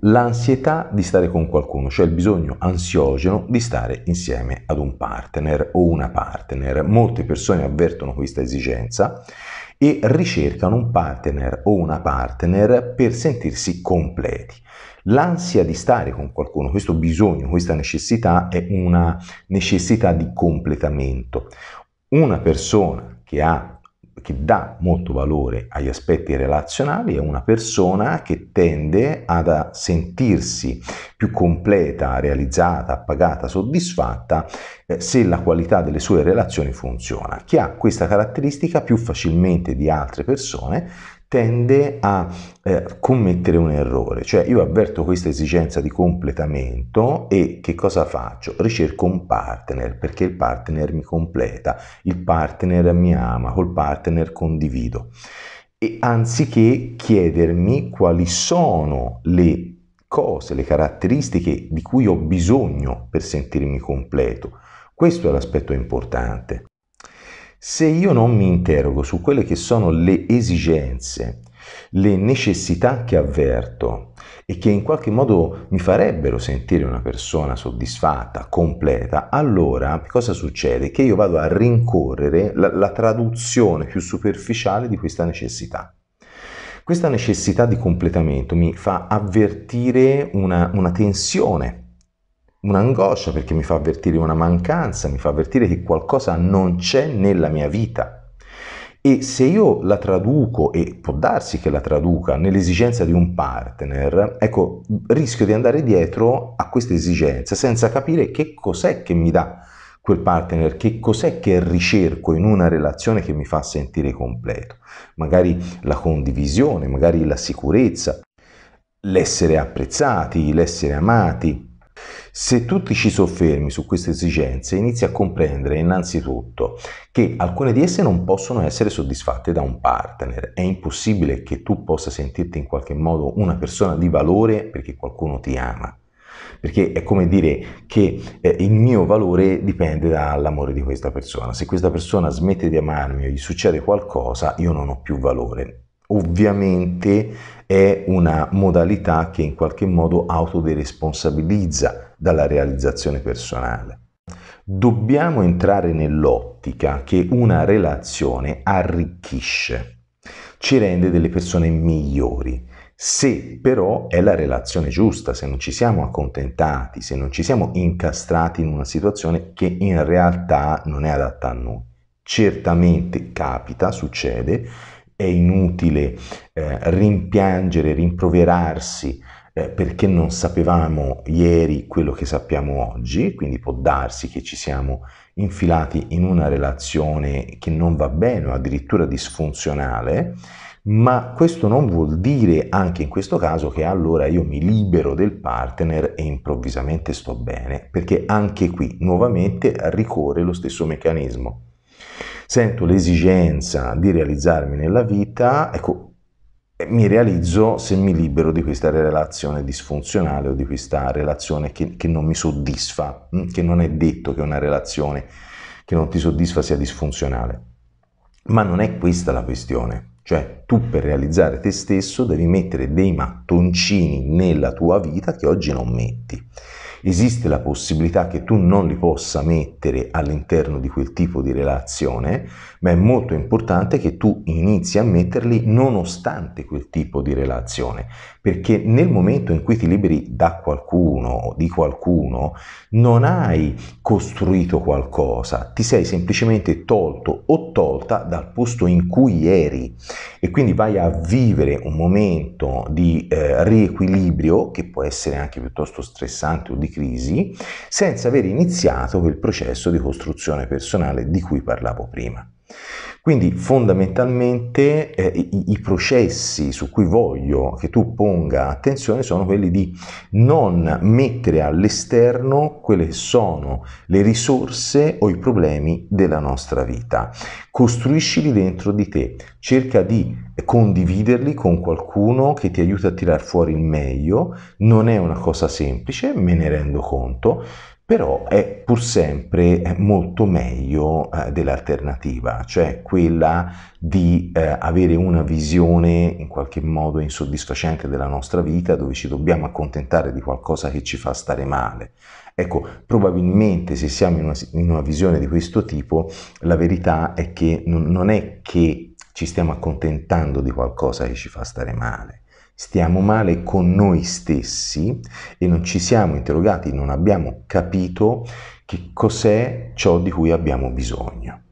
l'ansietà di stare con qualcuno, cioè il bisogno ansiogeno di stare insieme ad un partner o una partner. Molte persone avvertono questa esigenza e ricercano un partner o una partner per sentirsi completi. L'ansia di stare con qualcuno, questo bisogno, questa necessità è una necessità di completamento. Una persona che ha che dà molto valore agli aspetti relazionali è una persona che tende ad sentirsi più completa, realizzata, appagata, soddisfatta eh, se la qualità delle sue relazioni funziona, che ha questa caratteristica più facilmente di altre persone tende a eh, commettere un errore, cioè io avverto questa esigenza di completamento e che cosa faccio? Ricerco un partner perché il partner mi completa, il partner mi ama, col partner condivido. E anziché chiedermi quali sono le cose, le caratteristiche di cui ho bisogno per sentirmi completo, questo è l'aspetto importante. Se io non mi interrogo su quelle che sono le esigenze, le necessità che avverto e che in qualche modo mi farebbero sentire una persona soddisfatta, completa, allora cosa succede? Che io vado a rincorrere la, la traduzione più superficiale di questa necessità. Questa necessità di completamento mi fa avvertire una, una tensione un'angoscia perché mi fa avvertire una mancanza, mi fa avvertire che qualcosa non c'è nella mia vita. E se io la traduco, e può darsi che la traduca, nell'esigenza di un partner, ecco, rischio di andare dietro a questa esigenza senza capire che cos'è che mi dà quel partner, che cos'è che ricerco in una relazione che mi fa sentire completo. Magari la condivisione, magari la sicurezza, l'essere apprezzati, l'essere amati, se tu ti ci soffermi su queste esigenze, inizi a comprendere innanzitutto che alcune di esse non possono essere soddisfatte da un partner. È impossibile che tu possa sentirti in qualche modo una persona di valore perché qualcuno ti ama. Perché è come dire che eh, il mio valore dipende dall'amore di questa persona. Se questa persona smette di amarmi o gli succede qualcosa, io non ho più valore. Ovviamente è una modalità che in qualche modo autoderesponsabilizza dalla realizzazione personale. Dobbiamo entrare nell'ottica che una relazione arricchisce, ci rende delle persone migliori, se però è la relazione giusta, se non ci siamo accontentati, se non ci siamo incastrati in una situazione che in realtà non è adatta a noi. Certamente capita, succede, è inutile eh, rimpiangere, rimproverarsi eh, perché non sapevamo ieri quello che sappiamo oggi, quindi può darsi che ci siamo infilati in una relazione che non va bene o addirittura disfunzionale, ma questo non vuol dire anche in questo caso che allora io mi libero del partner e improvvisamente sto bene, perché anche qui nuovamente ricorre lo stesso meccanismo sento l'esigenza di realizzarmi nella vita, ecco, mi realizzo se mi libero di questa relazione disfunzionale o di questa relazione che, che non mi soddisfa, mm, che non è detto che una relazione che non ti soddisfa sia disfunzionale. Ma non è questa la questione. Cioè, tu per realizzare te stesso devi mettere dei mattoncini nella tua vita che oggi non metti esiste la possibilità che tu non li possa mettere all'interno di quel tipo di relazione, ma è molto importante che tu inizi a metterli nonostante quel tipo di relazione, perché nel momento in cui ti liberi da qualcuno o di qualcuno, non hai costruito qualcosa, ti sei semplicemente tolto o tolta dal posto in cui eri e quindi vai a vivere un momento di eh, riequilibrio che può essere anche piuttosto stressante o difficile di crisi senza aver iniziato quel processo di costruzione personale di cui parlavo prima. Quindi fondamentalmente eh, i, i, processi su cui voglio che tu ponga attenzione sono quelli di non mettere all'esterno quelle che sono le risorse o i problemi della nostra vita. Costruiscili dentro di te, cerca di condividerli con qualcuno che ti aiuta a tirar fuori il meglio. Non è una cosa semplice, me ne rendo conto, però è pur sempre eh, molto meglio eh, dell'alternativa, cioè quella di eh, avere una visione in qualche modo insoddisfacente della nostra vita dove ci dobbiamo accontentare di qualcosa che ci fa stare male. Ecco, probabilmente se siamo in una, in una visione di questo tipo, la verità è che non, non è che ci stiamo accontentando di qualcosa che ci fa stare male. Stiamo male con noi stessi e non ci siamo interrogati, non abbiamo capito che cos'è ciò di cui abbiamo bisogno.